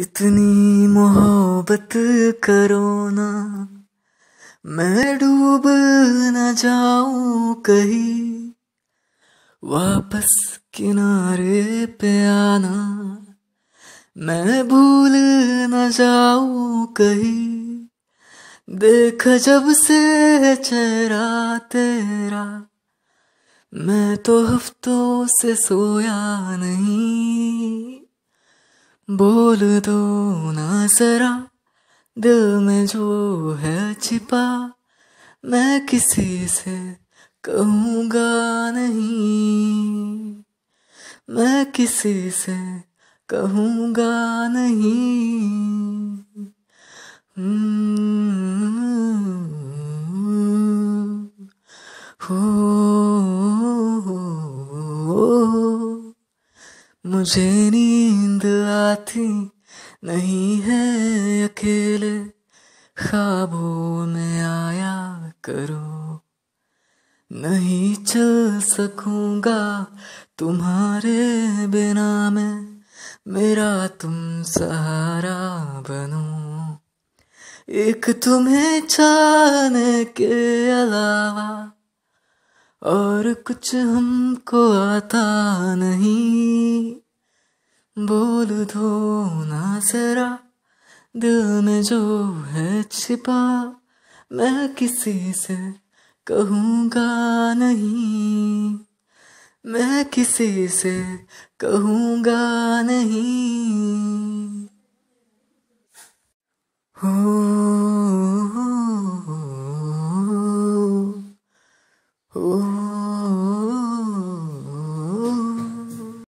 इतनी मोहब्बत करो ना मैं डूब न जाऊं कहीं वापस किनारे पे आना मैं भूल न जाऊं कहीं देख जब से चेहरा तेरा मैं तो हफ्तों से सोया नहीं बोल दो ना जरा दिल में जो है छिपा मैं किसी से कहूँगा नहीं मैं किसी से कहूँगा नहीं हम्म, हो मुझे नींद आती नहीं है अकेले खाबों में आया करो नहीं चल सकूंगा तुम्हारे बिना मैं मेरा तुम सहारा बनो एक तुम्हें चाहने के अलावा और कुछ हमको आता नहीं बोल दो ना जरा दिल में जो है छिपा मैं किसी से कहूँगा नहीं मैं किसी से कहूँगा नहीं हो